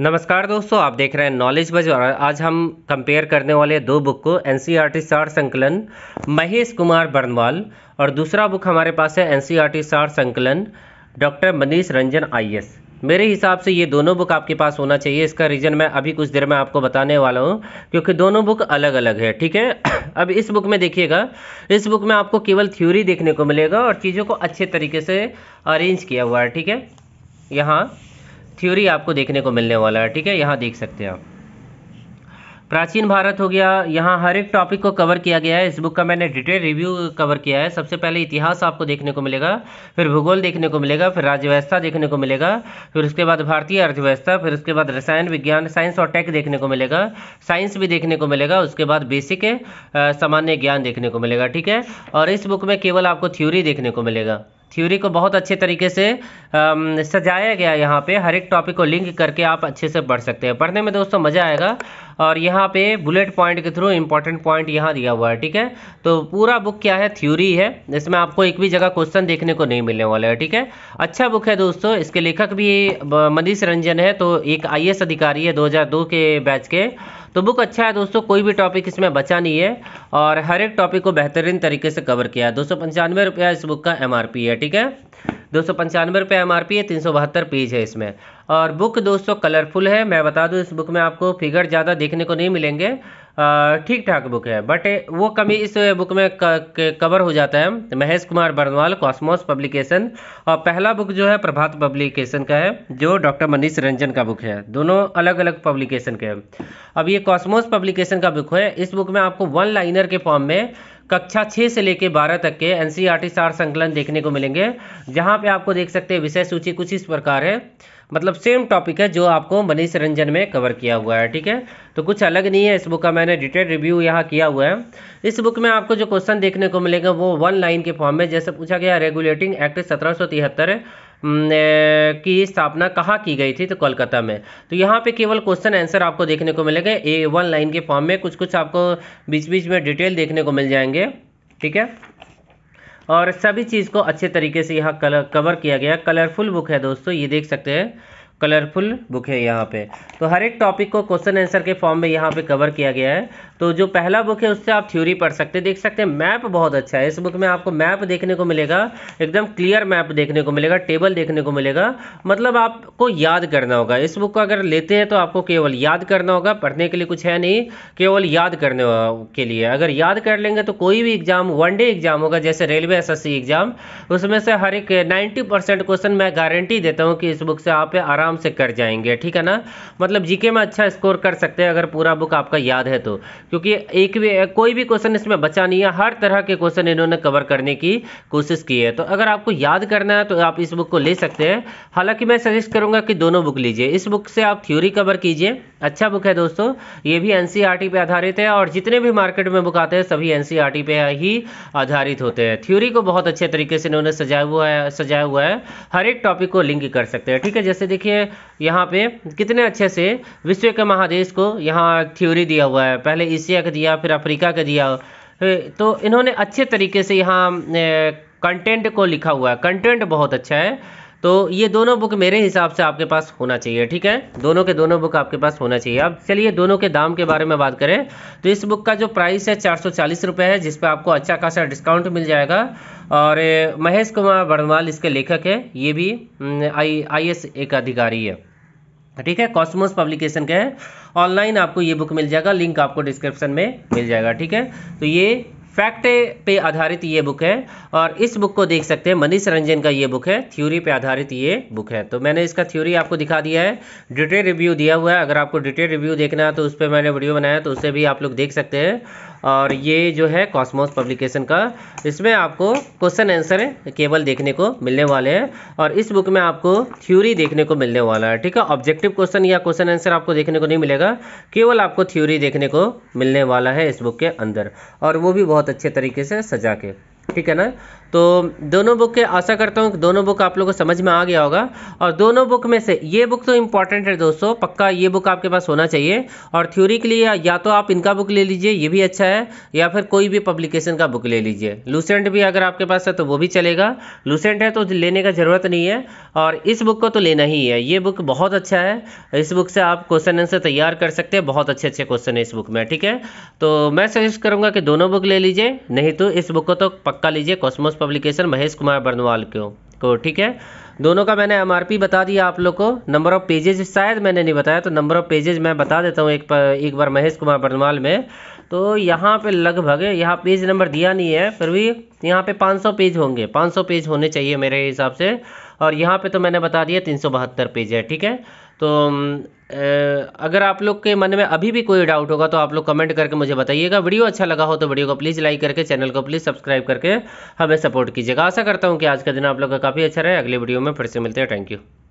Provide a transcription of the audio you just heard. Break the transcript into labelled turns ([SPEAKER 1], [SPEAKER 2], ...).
[SPEAKER 1] नमस्कार दोस्तों आप देख रहे हैं नॉलेज बाजार आज हम कंपेयर करने वाले दो बुक को एन सी आर टी सार संकलन महेश कुमार बर्नवाल और दूसरा बुक हमारे पास है एन सी आर टी सार संकलन doctor Manish Ranjan I S मेरे हिसाब से ये दोनों बुक आपके पास होना चाहिए इसका रीज़न मैं अभी कुछ देर में आपको बताने वाला हूँ क्योंकि दोनों बुक अलग अलग है ठीक है अब इस बुक में देखिएगा इस बुक में आपको केवल थ्योरी देखने को मिलेगा और चीज़ों को अच्छे तरीके से अरेंज किया हुआ है ठीक है यहाँ थ्योरी आपको देखने को मिलने वाला है ठीक है यहाँ देख सकते हैं आप प्राचीन भारत हो गया यहाँ हर एक टॉपिक को कवर किया गया है इस बुक का मैंने डिटेल रिव्यू कवर किया है सबसे पहले इतिहास आपको देखने को मिलेगा फिर भूगोल देखने को मिलेगा फिर राज्य व्यवस्था देखने को मिलेगा फिर उसके बाद भारतीय अर्थव्यवस्था फिर उसके बाद रसायन विज्ञान साइंस और टेक देखने को मिलेगा साइंस भी देखने को मिलेगा उसके बाद बेसिक सामान्य ज्ञान देखने को मिलेगा ठीक है और इस बुक में केवल आपको थ्योरी देखने को मिलेगा थ्योरी को बहुत अच्छे तरीके से सजाया गया यहाँ पे हर एक टॉपिक को लिंक करके आप अच्छे से पढ़ सकते हैं पढ़ने में दोस्तों मज़ा आएगा और यहाँ पे बुलेट पॉइंट के थ्रू इंपॉर्टेंट पॉइंट यहाँ दिया हुआ है ठीक है तो पूरा बुक क्या है थ्योरी है इसमें आपको एक भी जगह क्वेश्चन देखने को नहीं मिलने वाला है ठीक है अच्छा बुक है दोस्तों इसके लेखक भी मनीष रंजन है तो एक आई अधिकारी है दो के बैच के तो बुक अच्छा है दोस्तों कोई भी टॉपिक इसमें बचा नहीं है और हर एक टॉपिक को बेहतरीन तरीके से कवर किया है दो सौ पंचानवे रुपया इस बुक का एमआरपी है ठीक है दो सौ पंचानवे रुपये एम है तीन सौ बहत्तर पेज है इसमें और बुक दोस्तों कलरफुल है मैं बता दूं इस बुक में आपको फिगर ज़्यादा देखने को नहीं मिलेंगे ठीक ठाक बुक है बट वो कमी इस बुक में कवर हो जाता है महेश कुमार बर्नवाल कॉस्मोस पब्लिकेशन और पहला बुक जो है प्रभात पब्लिकेशन का है जो डॉक्टर मनीष रंजन का बुक है दोनों अलग अलग पब्लिकेशन के हैं अब ये कॉस्मोस पब्लिकेशन का बुक है इस बुक में आपको वन लाइनर के फॉर्म में कक्षा छः से लेकर बारह तक के एन सी e सार संकलन देखने को मिलेंगे जहाँ पे आपको देख सकते हैं विषय सूची कुछ इस प्रकार है मतलब सेम टॉपिक है जो आपको मनीष रंजन में कवर किया हुआ है ठीक है तो कुछ अलग नहीं है इस बुक का मैंने डिटेल रिव्यू यहाँ किया हुआ है इस बुक में आपको जो क्वेश्चन देखने को मिलेगा वो वन लाइन के फॉर्म में जैसे पूछा गया रेगुलेटिंग एक्ट सत्रह की स्थापना कहाँ की गई थी तो कोलकाता में तो यहाँ पे केवल क्वेश्चन आंसर आपको देखने को मिलेगा ए वन लाइन के फॉर्म में कुछ कुछ आपको बीच बीच में डिटेल देखने को मिल जाएंगे ठीक है और सभी चीज़ को अच्छे तरीके से यहाँ कलर कवर किया गया कलरफुल बुक है दोस्तों ये देख सकते हैं कलरफुल बुक है यहाँ पे तो हर एक टॉपिक को क्वेश्चन आंसर के फॉर्म में यहाँ पे कवर किया गया है तो जो पहला बुक है उससे आप थ्योरी पढ़ सकते हैं देख सकते हैं मैप बहुत अच्छा है इस बुक में आपको मैप देखने को मिलेगा एकदम क्लियर मैप देखने को मिलेगा टेबल देखने को मिलेगा मतलब आपको याद करना होगा इस बुक को अगर लेते हैं तो आपको केवल याद करना होगा पढ़ने के लिए कुछ है नहीं केवल याद करने के लिए अगर याद कर लेंगे तो कोई भी एग्जाम वन डे एग्जाम होगा जैसे रेलवे एस एग्जाम उसमें से हर एक नाइन्टी क्वेश्चन मैं गारंटी देता हूँ कि इस बुक से आप आराम आराम से कर जाएंगे ठीक है ना मतलब जीके में अच्छा स्कोर कर सकते हैं अगर पूरा बुक आपका याद है तो क्योंकि एक भी कोई भी क्वेश्चन इसमें बचा नहीं है हर तरह के क्वेश्चन इन्होंने कवर करने की कोशिश की है तो अगर आपको याद करना है तो आप इस बुक को ले सकते हैं हालांकि मैं सजेस्ट करूंगा कि दोनों बुक लीजिए इस बुक से आप थ्योरी कवर कीजिए अच्छा बुक है दोस्तों ये भी एन e पे आधारित है और जितने भी मार्केट में बुक आते हैं सभी एन e पे ही आधारित होते हैं थ्योरी को बहुत अच्छे तरीके से इन्होंने सजाया हुआ है सजाया हुआ है हर एक टॉपिक को लिंक कर सकते हैं ठीक है जैसे देखिए यहाँ पे कितने अच्छे से विश्व के महादेश को यहाँ थ्योरी दिया हुआ है पहले एशिया का दिया फिर अफ्रीका का दिया तो इन्होंने अच्छे तरीके से यहाँ कंटेंट को लिखा हुआ है कंटेंट बहुत अच्छा है तो ये दोनों बुक मेरे हिसाब से आपके पास होना चाहिए ठीक है दोनों के दोनों बुक आपके पास होना चाहिए अब चलिए दोनों के दाम के बारे में बात करें तो इस बुक का जो प्राइस है चार रुपये है जिस पर आपको अच्छा खासा डिस्काउंट मिल जाएगा और महेश कुमार वर्णवाल इसके लेखक है ये भी आई आई एक अधिकारी है ठीक है कॉस्मोस पब्लिकेशन के हैं ऑनलाइन आपको ये बुक मिल जाएगा लिंक आपको डिस्क्रिप्शन में मिल जाएगा ठीक है तो ये फैक्ट पे आधारित ये बुक है और इस बुक को देख सकते हैं मनीष रंजन का ये बुक है थ्योरी पे आधारित ये बुक है तो मैंने इसका थ्योरी आपको दिखा दिया है डिटेल रिव्यू दिया हुआ है अगर आपको डिटेल रिव्यू देखना है तो उस पर मैंने वीडियो बनाया तो उसे भी आप लोग देख सकते हैं और ये जो है कॉस्मोस पब्लिकेशन का इसमें आपको क्वेश्चन आंसर केवल देखने को मिलने वाले हैं और इस बुक में आपको थ्योरी देखने को मिलने वाला है ठीक है ऑब्जेक्टिव क्वेश्चन या क्वेश्चन आंसर आपको देखने को नहीं मिलेगा केवल आपको थ्योरी देखने को मिलने वाला है इस बुक के अंदर और वो भी बहुत अच्छे तरीके से सजा के ठीक है ना तो दोनों बुक के आशा करता हूँ कि दोनों बुक आप लोगों को समझ में आ गया होगा और दोनों बुक में से ये बुक तो इंपॉर्टेंट है दोस्तों पक्का ये बुक आपके पास होना चाहिए और थ्योरी के लिए या तो आप इनका बुक ले लीजिए ये भी अच्छा है या फिर कोई भी पब्लिकेशन का बुक ले लीजिए लूसेंट भी अगर आपके पास है तो वो भी चलेगा लूसेंट है तो लेने का ज़रूरत नहीं है और इस बुक को तो लेना ही है ये बुक बहुत अच्छा है इस बुक से आप क्वेश्चन आंसर तैयार कर सकते हैं बहुत अच्छे अच्छे क्वेश्चन है इस बुक में ठीक है तो मैं सजेस्ट करूँगा कि दोनों बुक ले लीजिए नहीं तो इस बुक को तो पक्का लीजिए कॉस्मोस पब्लिकेशन महेश कुमार बर्नवाल को को ठीक है दोनों का मैंने एमआरपी बता दिया आप लोग को नंबर ऑफ पेजेज शायद मैंने नहीं बताया तो नंबर ऑफ पेजेज मैं बता देता हूँ एक पर, एक बार महेश कुमार बर्नवाल में तो यहाँ पे लगभग यहाँ पेज नंबर दिया नहीं है फिर भी यहाँ पे 500 पेज होंगे 500 पेज होने चाहिए मेरे हिसाब से और यहाँ पे तो मैंने बता दिया तीन पेज है ठीक है तो अगर आप लोग के मन में अभी भी कोई डाउट होगा तो आप लोग कमेंट करके मुझे बताइएगा वीडियो अच्छा लगा हो तो वीडियो को प्लीज़ लाइक करके चैनल को प्लीज़ सब्सक्राइब करके हमें सपोर्ट कीजिएगा आशा करता हूँ कि आज का दिन आप लोग का काफ़ी अच्छा रहे अगले वीडियो में फिर से मिलते हैं थैंक यू